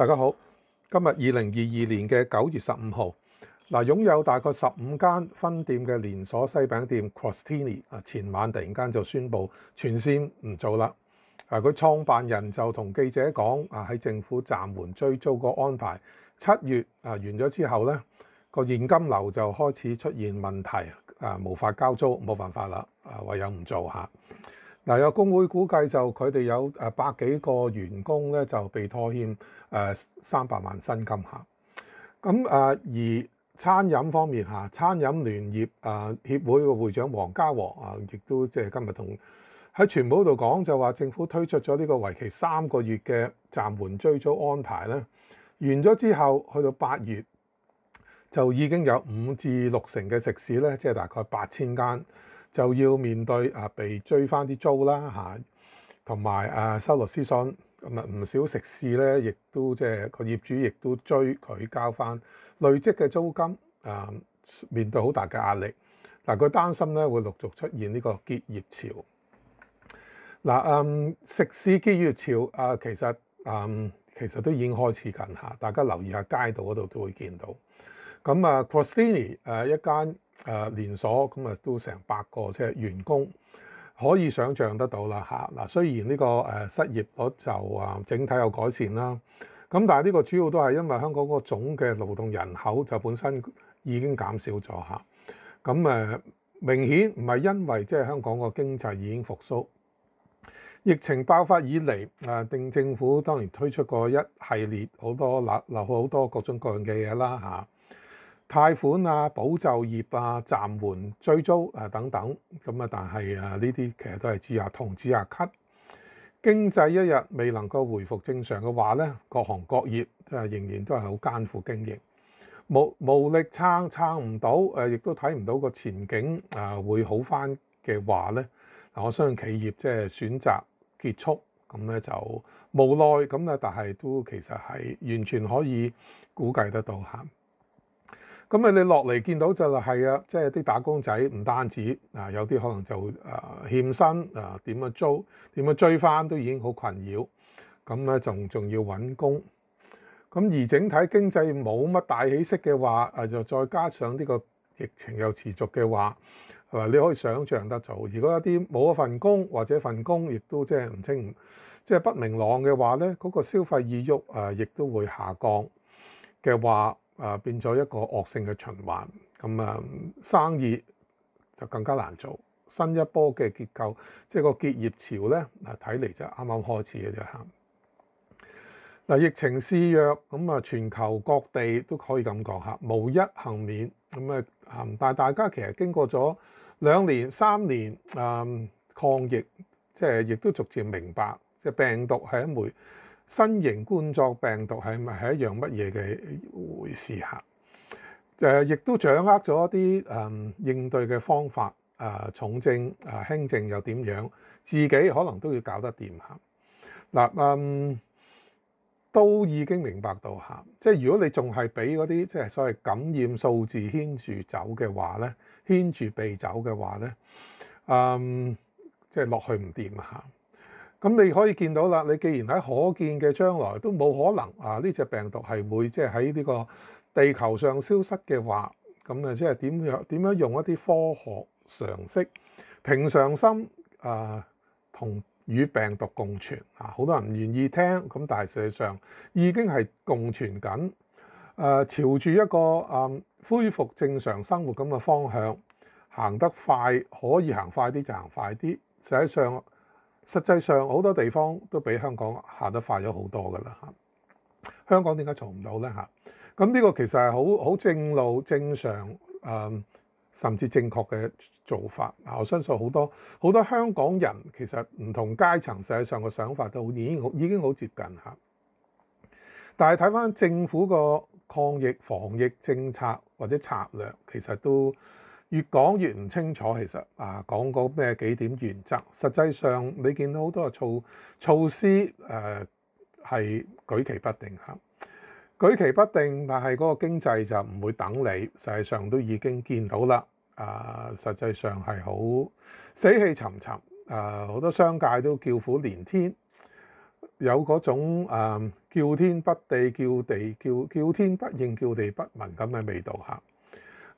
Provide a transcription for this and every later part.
大家好，今日二零二二年嘅九月十五號，嗱擁有大概十五間分店嘅連鎖西餅店 Crostini，啊前晚突然間就宣布全線唔做啦。啊佢創辦人就同記者講，啊喺政府暫缓追租個安排，七月啊完咗之後呢，個現金流就開始出現問題，啊無法交租，冇辦法啦，啊唯有唔做嚇。嗱，有工會估計就佢哋有誒百幾個員工咧，就被拖欠誒三百萬薪金嚇。咁誒而餐飲方面嚇，餐飲聯業誒協會嘅會長黃家和啊，亦都即係今日同喺傳媒度講，就話政府推出咗呢個維期三個月嘅暫緩追租安排咧，完咗之後去到八月就已經有五至六成嘅食肆咧，即係大概八千間。就要面對啊，被追翻啲租啦嚇，同埋啊收律師信咁啊，唔少食肆咧，亦都即係個業主亦都追佢交翻累積嘅租金啊，面對好大嘅壓力。嗱，佢擔心咧會陸續出現呢個結業潮。嗱，嗯，食肆結業潮啊，其實嗯其實都已經開始緊嚇，大家留意下街道嗰度都會見到。咁啊，Costini r 誒一間。誒連鎖咁啊，都成百個即係員工可以想像得到啦嚇。嗱，雖然呢個誒失業率就啊整體有改善啦，咁但係呢個主要都係因為香港個總嘅勞動人口就本身已經減少咗嚇。咁誒明顯唔係因為即係香港個經濟已經復甦，疫情爆發以嚟啊，定政府當然推出過一系列好多嗱嗱好多各種各樣嘅嘢啦嚇。貸款啊、保就業啊、暫緩追租啊等等，咁啊，但係啊，呢啲其實都係指牙痛、指牙咳。經濟一日未能夠回復正常嘅話咧，各行各業都仍然都係好艱苦經營，無無力撐撐唔到，誒，亦都睇唔到個前景啊會好翻嘅話咧，嗱，我相信企業即係選擇結束，咁咧就無奈咁啊，但係都其實係完全可以估計得到嚇。咁啊！你落嚟見到就係啊，即係啲打工仔唔單止啊，有啲可能就啊欠薪啊點樣租點樣追翻都已經好困擾，咁咧仲仲要揾工。咁而整體經濟冇乜大起色嘅話，誒就再加上呢個疫情又持續嘅話，係你可以想像得到，如果一啲冇一份工或者份工亦都即係唔清唔即係不明朗嘅話咧，嗰個消費意欲誒亦都會下降嘅話。啊，變咗一個惡性嘅循環，咁啊生意就更加難做。新一波嘅結構，即係個結業潮咧，嗱睇嚟就啱啱開始嘅啫。嗱，疫情肆虐，咁啊全球各地都可以咁講嚇，無一幸免。咁啊，但係大家其實經過咗兩年三年啊抗疫，即係亦都逐漸明白，即係病毒係一枚。新型冠狀病毒係咪係一樣乜嘢嘅回事嚇？誒，亦都掌握咗一啲誒應對嘅方法，誒重症誒輕症又點樣？自己可能都要搞得掂嚇。嗱，嗯，都已經明白到嚇。即係如果你仲係俾嗰啲即係所謂感染數字牽住走嘅話咧，牽住鼻走嘅話咧，嗯，即係落去唔掂嚇。咁你可以見到啦，你既然喺可見嘅將來都冇可能啊，呢只病毒係會即係喺呢個地球上消失嘅話，咁啊即係點樣點樣用一啲科學常識、平常心啊，同與病毒共存啊，好多人唔願意聽，咁但係實上已經係共存緊，誒朝住一個誒恢復正常生活咁嘅方向行得快，可以行快啲就行快啲，實際上。實際上好多地方都比香港行得快咗好多噶啦嚇，香港點解做唔到咧嚇？咁呢個其實係好好正路、正常誒，甚至正確嘅做法。我相信好多好多香港人其實唔同階層實際上嘅想法都已經好已經好接近嚇。但係睇翻政府個抗疫防疫政策或者策略，其實都越講越唔清楚，其實啊，講個咩幾點原則，實際上你見到好多措措施誒係舉棋不定嚇，舉棋不定，但係嗰個經濟就唔會等你，實際上都已經見到啦啊！實際上係好死氣沉沉啊，好多商界都叫苦連天，有嗰種叫天不地叫地叫叫天不應叫地不聞咁嘅味道嚇。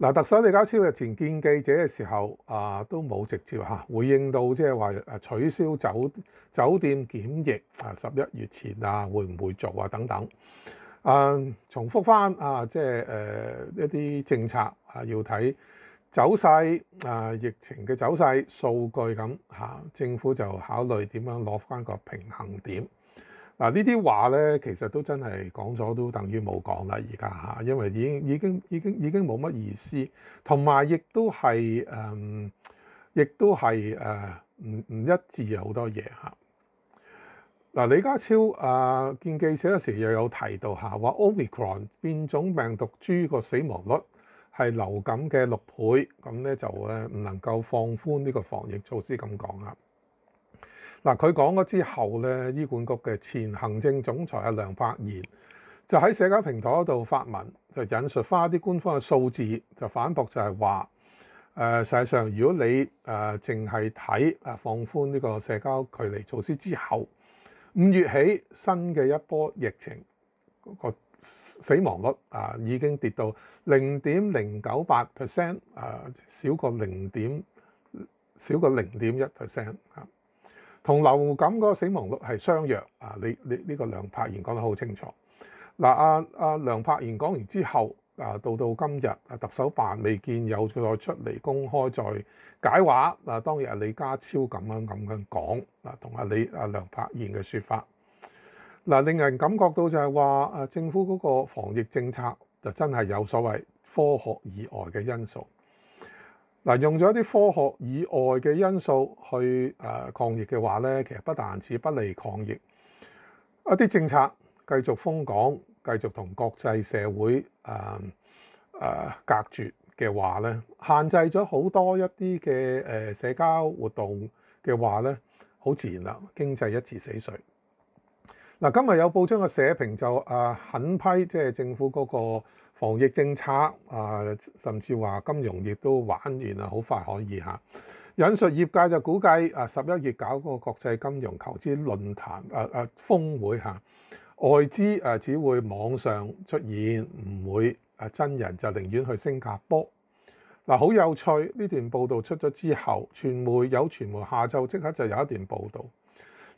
嗱，特首李家超日前見記者嘅時候，啊都冇直接嚇回應到，即係話誒取消酒酒店檢疫啊，十一月前啊會唔會做啊等等。誒重複翻啊，即係誒一啲政策啊，要睇走勢啊，疫情嘅走勢數據咁嚇，政府就考慮點樣攞翻個平衡點。嗱呢啲話咧，其實都真係講咗都等於冇講啦，而家嚇，因為已經已經已經已經冇乜意思，同埋亦都係誒，亦都係誒唔唔一致啊好多嘢嚇。嗱李家超啊，建記者嗰時又有提到嚇，話 Omicron 變種病毒株個死亡率係流感嘅六倍，咁咧就誒唔能夠放寬呢個防疫措施咁講啊。嗱，佢講咗之後咧，醫管局嘅前行政總裁阿梁柏賢就喺社交平台嗰度發文，就引述翻一啲官方嘅數字，就反駁就係話：誒，實際上如果你誒淨係睇啊放寬呢個社交距離措施之後，五月起新嘅一波疫情嗰個死亡率啊已經跌到零點零九八 percent，啊，少過零點少過零點一 percent 啊。同流感個死亡率係相若啊！你你呢個梁柏賢講得好清楚。嗱，阿阿梁柏賢講完之後，啊到到今日啊，特首辦未見有再出嚟公開再解話。嗱，當日李家超咁樣咁樣講，啊同阿李阿梁柏賢嘅説法，嗱令人感覺到就係話，誒政府嗰個防疫政策就真係有所謂科學以外嘅因素。嗱，用咗一啲科學以外嘅因素去誒抗疫嘅話咧，其實不但止不利抗疫，一啲政策繼續封港，繼續同國際社會誒誒隔絕嘅話咧，限制咗好多一啲嘅誒社交活動嘅話咧，好自然啦，經濟一至死水。嗱，今日有報章嘅社評就啊狠批，即係政府嗰個。防疫政策啊，甚至話金融亦都玩完啦，好快可以嚇。引述業界就估計啊，十一月搞個國際金融投資論壇啊啊峰會嚇，外資誒只會網上出現，唔會啊真人就寧願去新加坡。嗱，好有趣呢段報導出咗之後，傳媒有傳媒下晝即刻就有一段報導，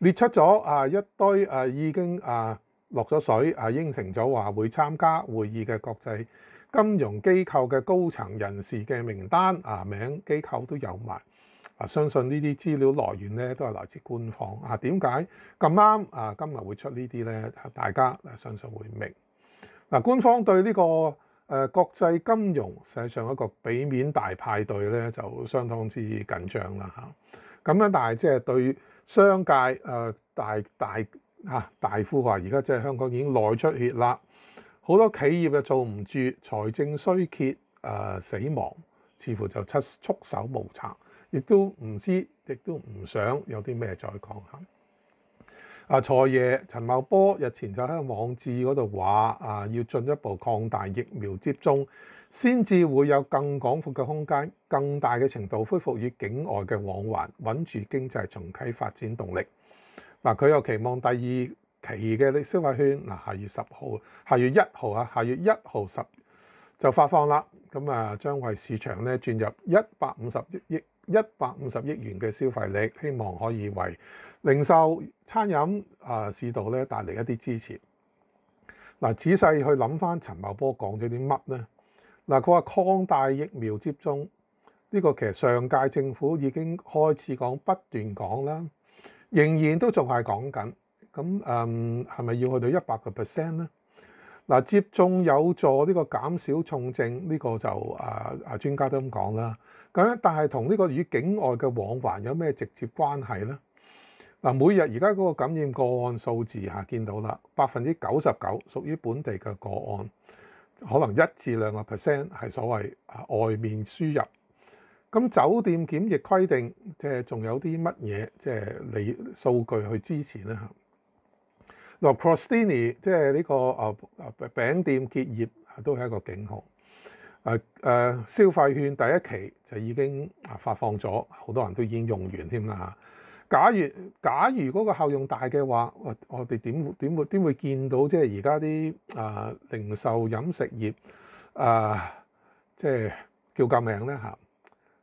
列出咗啊一堆誒已經啊。落咗水啊，應承咗話會參加會議嘅國際金融機構嘅高層人士嘅名單啊，名機構都有埋啊，相信呢啲資料來源咧都係來自官方啊。點解咁啱啊？今日會出呢啲咧，大家相信會明。嗱，官方對呢個誒國際金融實際上一個俾面大派對咧，就相當之緊張啦嚇。咁樣但係即係對商界誒大大。嚇！大夫話：而家即係香港已經內出血啦，好多企業又做唔住，財政衰竭，誒死亡，似乎就七束手無策，亦都唔知，亦都唔想有啲咩再抗衡。啊！財爺陳茂波日前就喺網志嗰度話：啊，要進一步擴大疫苗接種，先至會有更廣闊嘅空間，更大嘅程度恢復與境外嘅往還，穩住經濟重啟發展動力。嗱，佢又期望第二期嘅消費券，嗱，下月十號，下月一號啊，下月一號十就發放啦。咁啊，將為市場咧注入一百五十億一百五十億元嘅消費力，希望可以為零售、餐飲啊市道咧帶嚟一啲支持。嗱，仔細去諗翻陳茂波講咗啲乜咧？嗱，佢話擴大疫苗接種，呢個其實上屆政府已經開始講，不斷講啦。仍然都仲係講緊，咁誒係咪要去到一百個 percent 咧？嗱，接種有助呢個減少重症，呢個就啊啊專家都咁講啦。咁但係同呢個與境外嘅往還有咩直接關係咧？嗱，每日而家嗰個感染個案數字嚇，見到啦，百分之九十九屬於本地嘅個案，可能一至兩個 percent 係所謂啊外面輸入。咁酒店檢疫規定，即係仲有啲乜嘢，即係你數據去支持咧嚇。嗱，Crostini 即係呢個啊啊餅店結業都係一個警號。誒誒，消費券第一期就已經發放咗，好多人都已經用完添啦嚇。假如假如嗰個效用大嘅話，我我哋點點點會見到即係而家啲啊零售飲食業啊，即係叫革命咧嚇。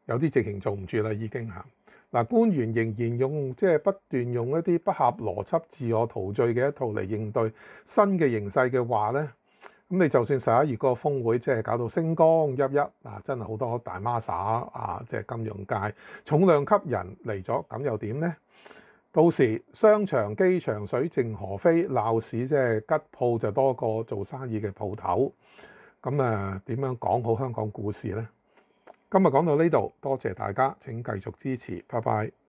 有啲直情做唔住啦，已經嚇。嗱，官員仍然用即係不斷用一啲不合邏輯、自我陶醉嘅一套嚟應對新嘅形勢嘅話咧，咁你就算十一月個峰會即係搞到星光熠熠，啊，真係好多大媽 a 啊，即係金融界重量級人嚟咗，咁又點咧？到時商場、機場、水靜河飛鬧市，即係吉鋪就多過做生意嘅鋪頭，咁啊，點樣講好香港故事咧？今日講到呢度，多謝大家，請繼續支持，拜拜。